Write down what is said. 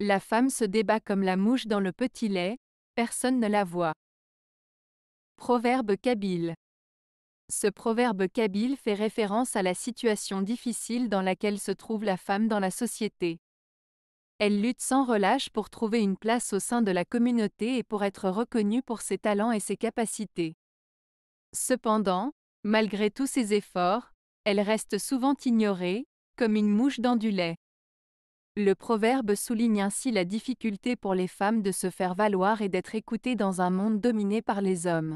La femme se débat comme la mouche dans le petit lait, personne ne la voit. Proverbe kabyle. Ce proverbe kabyle fait référence à la situation difficile dans laquelle se trouve la femme dans la société. Elle lutte sans relâche pour trouver une place au sein de la communauté et pour être reconnue pour ses talents et ses capacités. Cependant, malgré tous ses efforts, elle reste souvent ignorée, comme une mouche dans du lait. Le proverbe souligne ainsi la difficulté pour les femmes de se faire valoir et d'être écoutées dans un monde dominé par les hommes.